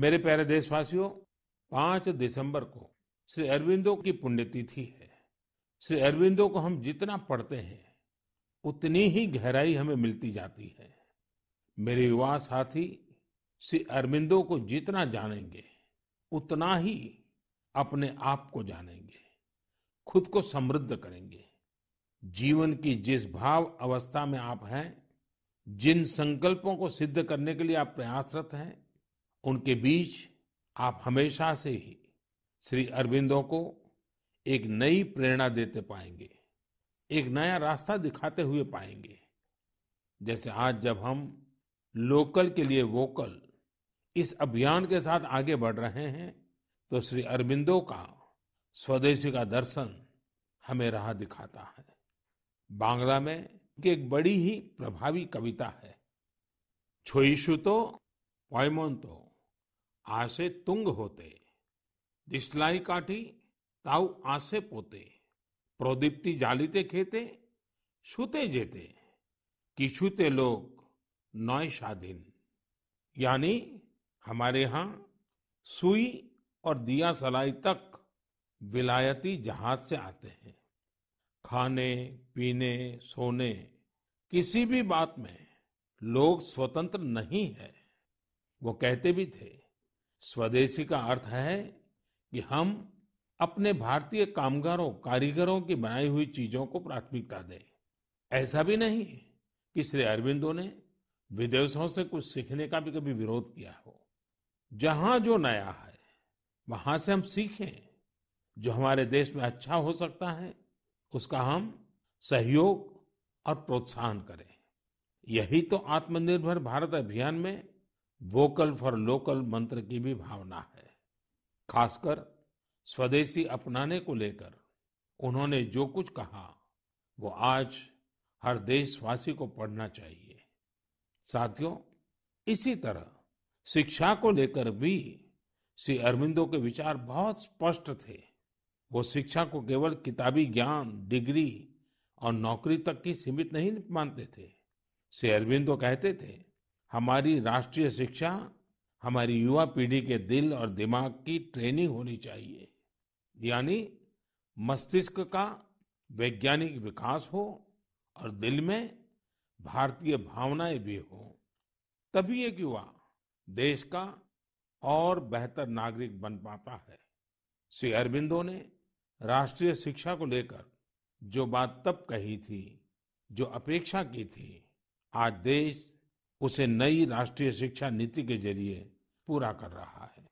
मेरे प्यारे देशवासियों पांच दिसंबर को श्री अरविंदो की पुण्यतिथि है श्री अरविंदो को हम जितना पढ़ते हैं उतनी ही गहराई हमें मिलती जाती है मेरे युवा साथी श्री अरविंदो को जितना जानेंगे उतना ही अपने आप को जानेंगे खुद को समृद्ध करेंगे जीवन की जिस भाव अवस्था में आप हैं जिन संकल्पों को सिद्ध करने के लिए आप प्रयासरत हैं उनके बीच आप हमेशा से ही श्री अरविंदों को एक नई प्रेरणा देते पाएंगे एक नया रास्ता दिखाते हुए पाएंगे जैसे आज जब हम लोकल के लिए वोकल इस अभियान के साथ आगे बढ़ रहे हैं तो श्री अरविंदों का स्वदेशी का दर्शन हमें राह दिखाता है बांग्ला में एक बड़ी ही प्रभावी कविता है छोईशु तो पॉयमोन तो आसे तुंग होते दिसलाई काठी ताऊ आसे पोते प्रोदीप्ति जालिते खेते सुते जेते किशुते लोग नय शादीन यानी हमारे यहां सुई और दिया सलाई तक विलायती जहाज से आते हैं खाने पीने सोने किसी भी बात में लोग स्वतंत्र नहीं है वो कहते भी थे स्वदेशी का अर्थ है कि हम अपने भारतीय कामगारों कारीगरों की बनाई हुई चीजों को प्राथमिकता दें ऐसा भी नहीं कि श्री अरविंदो ने विदेशों से कुछ सीखने का भी कभी विरोध किया हो जहां जो नया है वहां से हम सीखें जो हमारे देश में अच्छा हो सकता है उसका हम सहयोग और प्रोत्साहन करें यही तो आत्मनिर्भर भारत अभियान में वोकल फॉर लोकल मंत्र की भी भावना है खासकर स्वदेशी अपनाने को लेकर उन्होंने जो कुछ कहा वो आज हर देशवासी को पढ़ना चाहिए साथियों इसी तरह शिक्षा को लेकर भी श्री अरविंदो के विचार बहुत स्पष्ट थे वो शिक्षा को केवल किताबी ज्ञान डिग्री और नौकरी तक की सीमित नहीं मानते थे श्री अरविंदो कहते थे हमारी राष्ट्रीय शिक्षा हमारी युवा पीढ़ी के दिल और दिमाग की ट्रेनिंग होनी चाहिए यानी मस्तिष्क का वैज्ञानिक विकास हो और दिल में भारतीय भावनाएं भी हो तभी एक युवा देश का और बेहतर नागरिक बन पाता है श्री अरविंदो ने राष्ट्रीय शिक्षा को लेकर जो बात तब कही थी जो अपेक्षा की थी आज देश उसे नई राष्ट्रीय शिक्षा नीति के जरिए पूरा कर रहा है